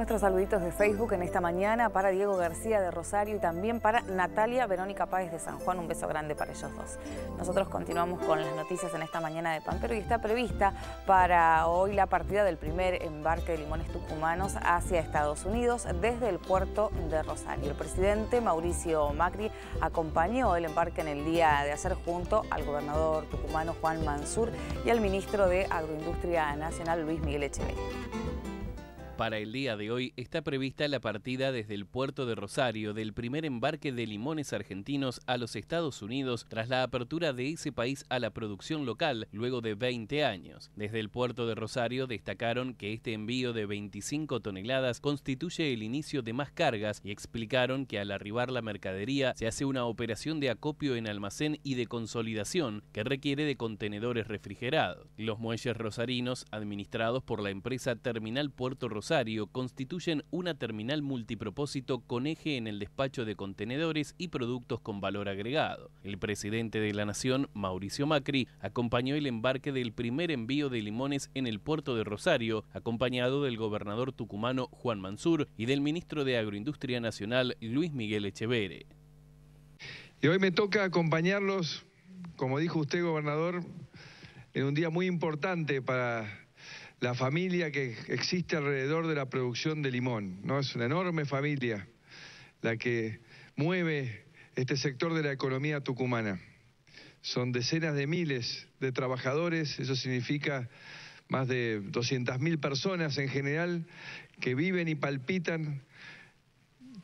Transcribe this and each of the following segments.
Nuestros saluditos de Facebook en esta mañana para Diego García de Rosario y también para Natalia Verónica Páez de San Juan. Un beso grande para ellos dos. Nosotros continuamos con las noticias en esta mañana de Pampero y está prevista para hoy la partida del primer embarque de limones tucumanos hacia Estados Unidos desde el puerto de Rosario. El presidente Mauricio Macri acompañó el embarque en el día de ayer junto al gobernador tucumano Juan Mansur y al ministro de Agroindustria Nacional Luis Miguel Echeverría. Para el día de hoy está prevista la partida desde el puerto de Rosario del primer embarque de limones argentinos a los Estados Unidos tras la apertura de ese país a la producción local luego de 20 años. Desde el puerto de Rosario destacaron que este envío de 25 toneladas constituye el inicio de más cargas y explicaron que al arribar la mercadería se hace una operación de acopio en almacén y de consolidación que requiere de contenedores refrigerados. Los muelles rosarinos administrados por la empresa Terminal Puerto Rosario constituyen una terminal multipropósito con eje en el despacho de contenedores y productos con valor agregado. El presidente de la Nación, Mauricio Macri, acompañó el embarque del primer envío de limones en el puerto de Rosario, acompañado del gobernador tucumano Juan Mansur y del ministro de Agroindustria Nacional, Luis Miguel Echevere. Y hoy me toca acompañarlos, como dijo usted, gobernador, en un día muy importante para la familia que existe alrededor de la producción de limón. ¿no? Es una enorme familia la que mueve este sector de la economía tucumana. Son decenas de miles de trabajadores, eso significa más de 200.000 personas en general que viven y palpitan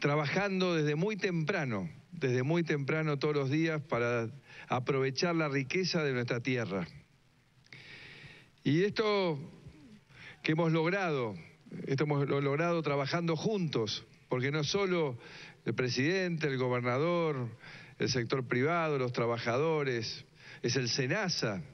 trabajando desde muy temprano, desde muy temprano todos los días para aprovechar la riqueza de nuestra tierra. Y esto que hemos logrado, esto hemos logrado trabajando juntos, porque no solo el presidente, el gobernador, el sector privado, los trabajadores, es el SENASA,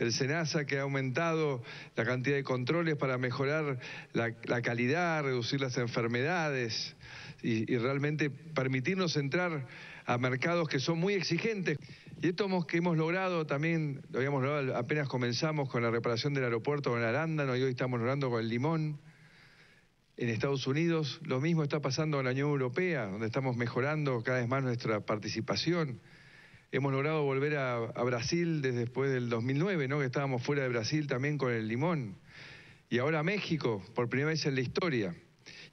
el SENASA que ha aumentado la cantidad de controles para mejorar la, calidad, reducir las enfermedades y realmente permitirnos entrar a mercados que son muy exigentes. Y esto hemos, que hemos logrado también, lo habíamos logrado apenas comenzamos con la reparación del aeropuerto con el arándano y hoy estamos logrando con el limón. En Estados Unidos lo mismo está pasando en la Unión Europea, donde estamos mejorando cada vez más nuestra participación. Hemos logrado volver a, Brasil desde después del 2009, ¿no? que estábamos fuera de Brasil también con el limón. Y ahora México, por primera vez en la historia.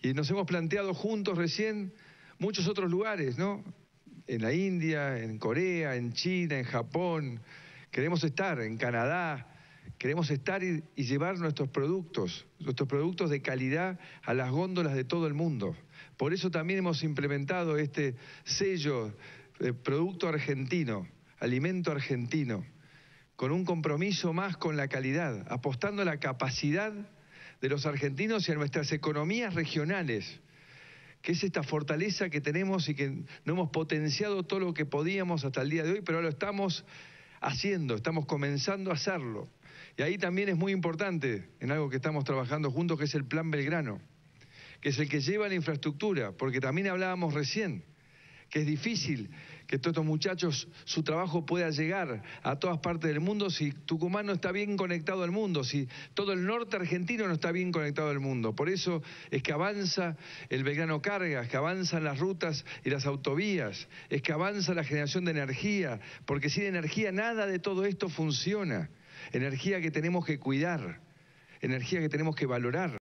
Y nos hemos planteado juntos recién muchos otros lugares, ¿no? en la India, en Corea, en China, en Japón, queremos estar en Canadá, queremos estar y, llevar nuestros productos, nuestros productos de calidad a las góndolas de todo el mundo. Por eso también hemos implementado este sello, de eh, producto argentino, alimento argentino, con un compromiso más con la calidad, apostando a la capacidad de los argentinos y a nuestras economías regionales que es esta fortaleza que tenemos y que no hemos potenciado todo lo que podíamos hasta el día de hoy, pero lo estamos haciendo, estamos comenzando a hacerlo. Y ahí también es muy importante, en algo que estamos trabajando juntos, que es el Plan Belgrano, que es el que lleva la infraestructura, porque también hablábamos recién, que es difícil que todos estos muchachos, su trabajo pueda llegar a todas partes del mundo si Tucumán no está bien conectado al mundo, si todo el norte argentino no está bien conectado al mundo. Por eso es que avanza el vegano carga, es que avanzan las rutas y las autovías, es que avanza la generación de energía, porque sin energía nada de todo esto funciona. Energía que tenemos que cuidar, energía que tenemos que valorar.